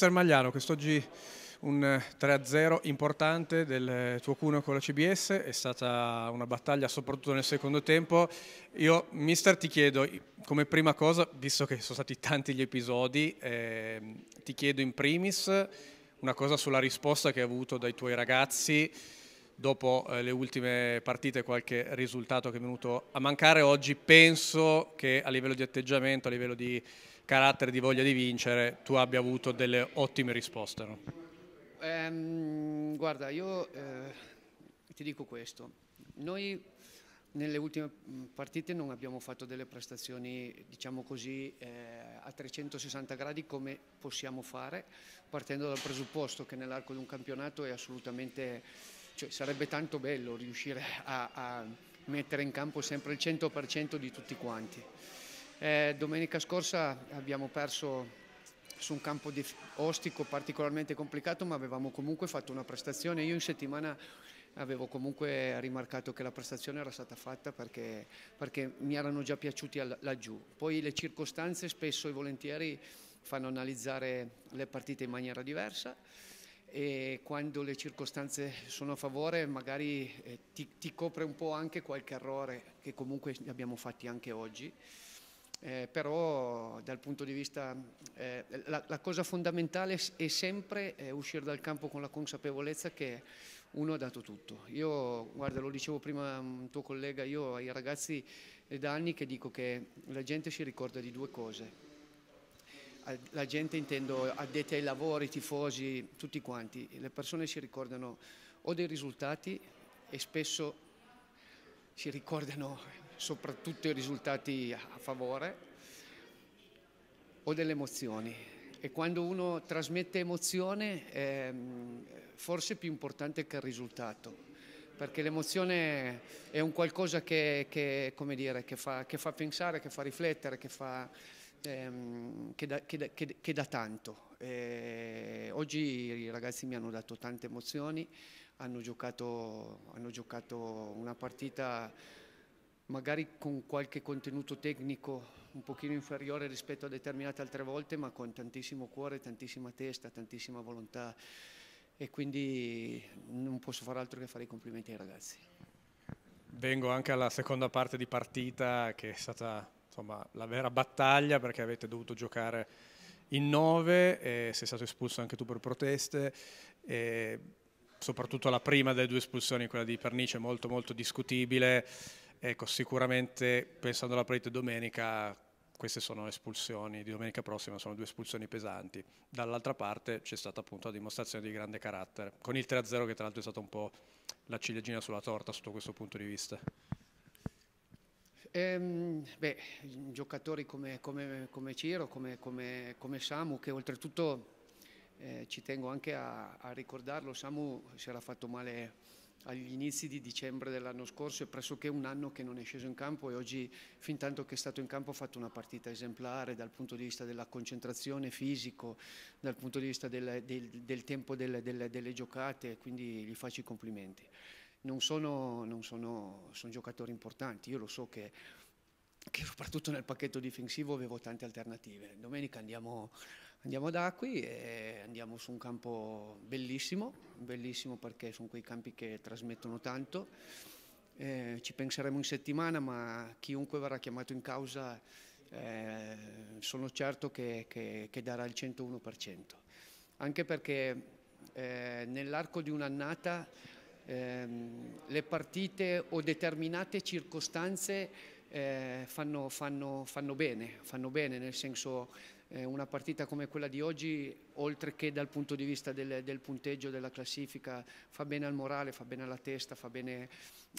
Mister Magliano, quest'oggi un 3-0 eh, importante del eh, tuo cuneo con la CBS, è stata una battaglia soprattutto nel secondo tempo. Io, mister, ti chiedo come prima cosa, visto che sono stati tanti gli episodi, eh, ti chiedo in primis una cosa sulla risposta che hai avuto dai tuoi ragazzi, dopo eh, le ultime partite qualche risultato che è venuto a mancare oggi, penso che a livello di atteggiamento, a livello di carattere, di voglia di vincere, tu abbia avuto delle ottime risposte. No? Um, guarda, io eh, ti dico questo, noi nelle ultime mm, partite non abbiamo fatto delle prestazioni, diciamo così, eh, a 360 gradi come possiamo fare, partendo dal presupposto che nell'arco di un campionato è assolutamente cioè, sarebbe tanto bello riuscire a, a, mettere in campo sempre il 100% di tutti quanti. Eh, domenica scorsa abbiamo perso su un campo ostico particolarmente complicato ma avevamo comunque fatto una prestazione. Io in settimana avevo comunque rimarcato che la prestazione era stata fatta perché, perché mi erano già piaciuti laggiù. Poi le circostanze spesso e volentieri fanno analizzare le partite in maniera diversa e quando le circostanze sono a favore magari eh, ti, ti, copre un po' anche qualche errore che comunque abbiamo fatti anche oggi. Eh, però dal punto di vista, eh, la, la, cosa fondamentale è sempre eh, uscire dal campo con la consapevolezza che uno ha dato tutto. Io, guarda, lo dicevo prima a un tuo collega, io ai ragazzi eh, da anni che dico che la gente si ricorda di due cose, la gente intendo addetti ai lavori, tifosi, tutti quanti, le persone si ricordano o dei risultati e spesso si ricordano soprattutto i risultati a favore o delle emozioni e quando uno trasmette emozione ehm, è forse più importante che il risultato perché l'emozione è un qualcosa che, che, dire, che, fa, che fa pensare, che fa riflettere, che fa ehm, che, da, che, da, che, da, tanto. Eh, oggi i ragazzi mi hanno dato tante emozioni, hanno giocato, hanno giocato una partita magari con qualche contenuto tecnico un pochino inferiore rispetto a determinate altre volte, ma con tantissimo cuore, tantissima testa, tantissima volontà e quindi non posso fare altro che fare i complimenti ai ragazzi. Vengo anche alla seconda parte di partita che è stata insomma, la vera battaglia perché avete dovuto giocare in nove e sei stato espulso anche tu per proteste. soprattutto la prima delle due espulsioni, quella di Pernice, molto molto discutibile. Ecco, sicuramente pensando alla partita domenica, queste sono espulsioni di domenica prossima, sono due espulsioni pesanti. Dall'altra parte c'è stata appunto la dimostrazione di grande carattere, con il 3-0 che tra l'altro è stato un po' la ciliegina sulla torta sotto questo punto di vista. Ehm, beh, giocatori come, come, come Ciro, come, come, come, Samu, che oltretutto eh, ci tengo anche a, a, ricordarlo, Samu si era fatto male agli inizi di dicembre dell'anno scorso, è pressoché un anno che non è sceso in campo e oggi, fin tanto che è stato in campo, ha fatto una partita esemplare dal punto di vista della concentrazione fisico, dal punto di vista del, del, del tempo delle, delle, delle giocate, quindi gli faccio i complimenti non sono, non sono, sono giocatori importanti, io lo so che, che, soprattutto nel pacchetto difensivo avevo tante alternative. Domenica andiamo, andiamo da qui e andiamo su un campo bellissimo, bellissimo perché sono quei campi che trasmettono tanto. Eh, ci penseremo in settimana, ma chiunque verrà chiamato in causa eh, sono certo che, che, che, darà il 101%. Anche perché eh, nell'arco di un'annata ehm, le partite o determinate circostanze eh, fanno, fanno, fanno, bene, fanno bene nel senso eh, una partita come quella di oggi, oltre che dal punto di vista del, del, punteggio, della classifica, fa bene al morale, fa bene alla testa, fa bene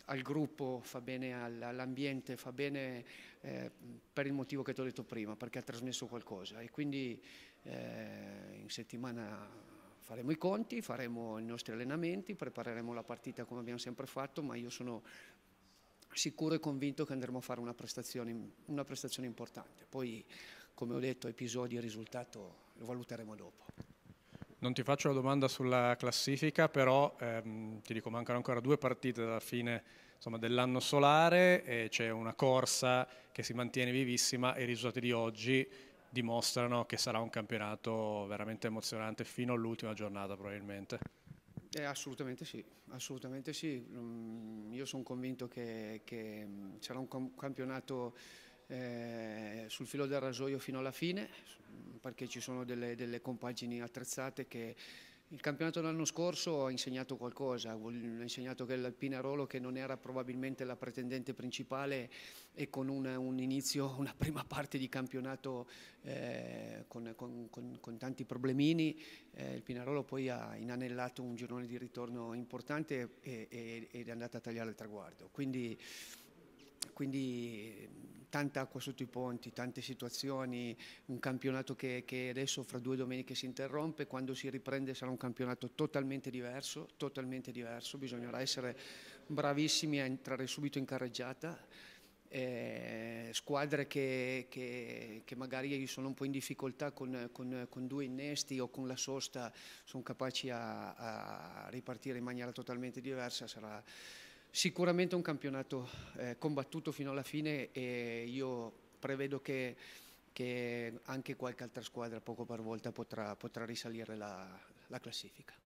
al gruppo, fa bene all'ambiente, fa bene eh, per il motivo che ti ho detto prima, perché ha trasmesso qualcosa e quindi eh, in settimana faremo i conti, faremo i nostri allenamenti, prepareremo la partita come abbiamo sempre fatto, ma io sono sicuro e convinto che andremo a fare una prestazione, una prestazione importante. Poi, come ho detto, episodi e risultato lo valuteremo dopo. Non ti faccio la domanda sulla classifica, però ehm, ti dico, mancano ancora due partite dalla fine dell'anno solare, e c'è una corsa che si mantiene vivissima e i risultati di oggi dimostrano che sarà un campionato veramente emozionante fino all'ultima giornata probabilmente. Eh, assolutamente sì, assolutamente sì. Mm, io sono convinto che, che mm, sarà un campionato eh, sul filo del rasoio fino alla fine, perché ci sono delle, delle compagini attrezzate che il campionato dell'anno scorso ha insegnato qualcosa, ha insegnato che l'Alpinarolo, che non era probabilmente la pretendente principale, e con un, un inizio, una prima parte di campionato eh, con, con, con, con, tanti problemini, eh, il Pinarolo poi ha inanellato un girone di ritorno importante e, e, ed è andato a tagliare il traguardo. Quindi, quindi tanta acqua sotto i ponti, tante situazioni, un campionato che, che, adesso fra due domeniche si interrompe, quando si riprende sarà un campionato totalmente diverso, totalmente diverso, bisognerà essere bravissimi a entrare subito in carreggiata. Eh, squadre che, che, che, magari sono un po' in difficoltà con, con, con, due innesti o con la sosta sono capaci a, a ripartire in maniera totalmente diversa, sarà, Sicuramente un campionato eh, combattuto fino alla fine e io prevedo che, che anche qualche altra squadra poco per volta potrà, potrà risalire la, la classifica.